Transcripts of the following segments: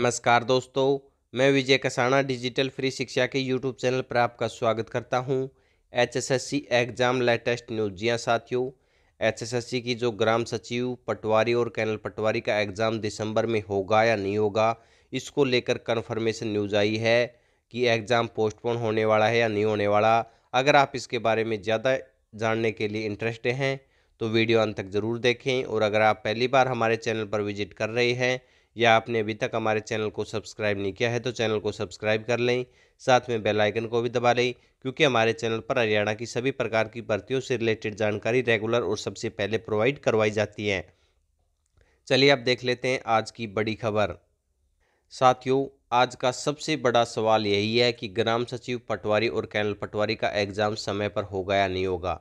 नमस्कार दोस्तों मैं विजय कसाना डिजिटल फ्री शिक्षा के यूट्यूब चैनल पर आपका स्वागत करता हूं एचएसएससी एग्ज़ाम लेटेस्ट न्यूज जी हाँ साथियों एचएसएससी की जो ग्राम सचिव पटवारी और कैनल पटवारी का एग्ज़ाम दिसंबर में होगा या नहीं होगा इसको लेकर कन्फर्मेशन न्यूज़ आई है कि एग्ज़ाम पोस्टपोन होने वाला है या नहीं होने वाला अगर आप इसके बारे में ज़्यादा जानने के लिए इंटरेस्टेड हैं तो वीडियो अंत तक ज़रूर देखें और अगर आप पहली बार हमारे चैनल पर विजिट कर रहे हैं या आपने अभी तक हमारे चैनल को सब्सक्राइब नहीं किया है तो चैनल को सब्सक्राइब कर लें साथ में बेल आइकन को भी दबा लें क्योंकि हमारे चैनल पर हरियाणा की सभी प्रकार की भर्तियों से रिलेटेड जानकारी रेगुलर और सबसे पहले प्रोवाइड करवाई जाती है चलिए आप देख लेते हैं आज की बड़ी खबर साथियों आज का सबसे बड़ा सवाल यही है कि ग्राम सचिव पटवारी और कैनल पटवारी का एग्ज़ाम समय पर होगा या नहीं होगा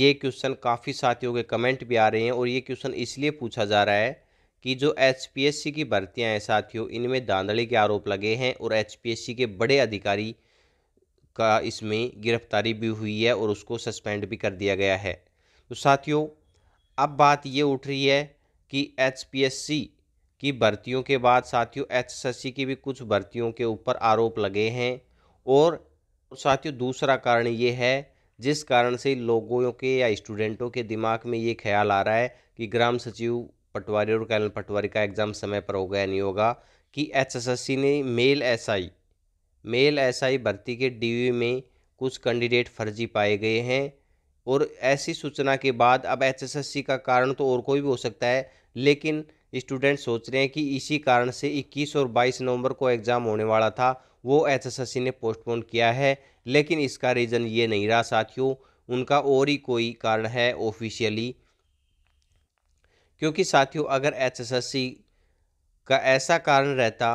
ये क्वेश्चन काफ़ी साथियों के कमेंट भी आ रहे हैं और ये क्वेश्चन इसलिए पूछा जा रहा है कि जो एचपीएससी की भर्तियां हैं साथियों इनमें धांधली के आरोप लगे हैं और एचपीएससी के बड़े अधिकारी का इसमें गिरफ्तारी भी हुई है और उसको सस्पेंड भी कर दिया गया है तो साथियों अब बात ये उठ रही है कि एचपीएससी की भर्तियों के बाद साथियों एच की भी कुछ भर्तियों के ऊपर आरोप लगे हैं और साथियों दूसरा कारण ये है जिस कारण से लोगों के या स्टूडेंटों के दिमाग में ये ख्याल आ रहा है कि ग्राम सचिव पटवारी और कैनल पटवारी का एग्ज़ाम समय पर होगा या नहीं होगा कि एचएसएससी ने मेल एसआई मेल एसआई भर्ती के डीवी e में कुछ कैंडिडेट फर्जी पाए गए हैं और ऐसी सूचना के बाद अब एचएसएससी का कारण तो और कोई भी हो सकता है लेकिन स्टूडेंट सोच रहे हैं कि इसी कारण से 21 और 22 नवंबर को एग्ज़ाम होने वाला था वो एचएसएससी ने पोस्टपोन किया है लेकिन इसका रीज़न ये नहीं रहा साथियों उनका और ही कोई कारण है ऑफिशियली क्योंकि साथियों अगर एचएसएससी का ऐसा कारण रहता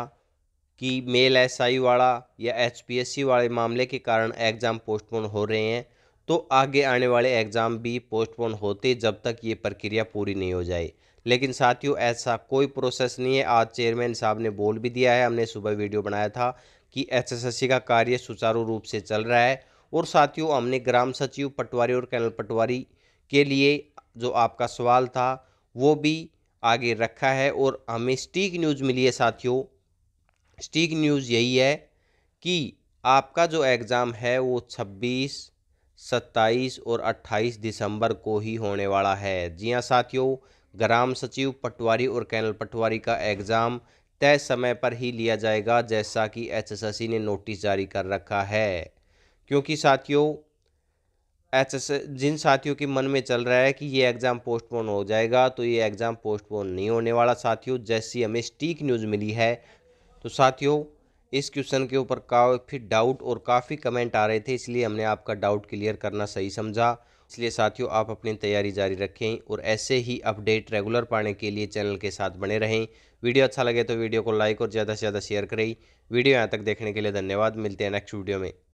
कि मेल एसआई वाला या एचपीएससी वाले मामले के कारण एग्ज़ाम पोस्टपोन हो रहे हैं तो आगे आने वाले एग्ज़ाम भी पोस्टपोन होते जब तक ये प्रक्रिया पूरी नहीं हो जाए लेकिन साथियों ऐसा कोई प्रोसेस नहीं है आज चेयरमैन साहब ने बोल भी दिया है हमने सुबह वीडियो बनाया था कि एचएसएससी का कार्य सुचारू रूप से चल रहा है और साथियों हमने ग्राम सचिव पटवारी और कैनल पटवारी के लिए जो आपका सवाल था वो भी आगे रखा है और हमें स्टीक न्यूज़ मिली है साथियों स्टीक न्यूज़ यही है कि आपका जो एग्ज़ाम है वो 26, 27 और 28 दिसंबर को ही होने वाला है जी हाँ साथियों ग्राम सचिव पटवारी और कैनल पटवारी का एग्ज़ाम तय समय पर ही लिया जाएगा जैसा कि एचएसएससी ने नोटिस जारी कर रखा है क्योंकि साथियों एच जिन साथियों के मन में चल रहा है कि ये एग्ज़ाम पोस्टपोन हो जाएगा तो ये एग्ज़ाम पोस्टपोन नहीं होने वाला साथियों जैसी हमें स्टीक न्यूज़ मिली है तो साथियों इस क्वेश्चन के ऊपर काफ़ी डाउट और काफ़ी कमेंट आ रहे थे इसलिए हमने आपका डाउट क्लियर करना सही समझा इसलिए साथियों आप अपनी तैयारी जारी रखें और ऐसे ही अपडेट रेगुलर पाने के लिए चैनल के साथ बने रहें वीडियो अच्छा लगे तो वीडियो को लाइक और ज़्यादा से ज़्यादा शेयर करें वीडियो यहाँ तक देखने के लिए धन्यवाद मिलते हैं नेक्स्ट वीडियो में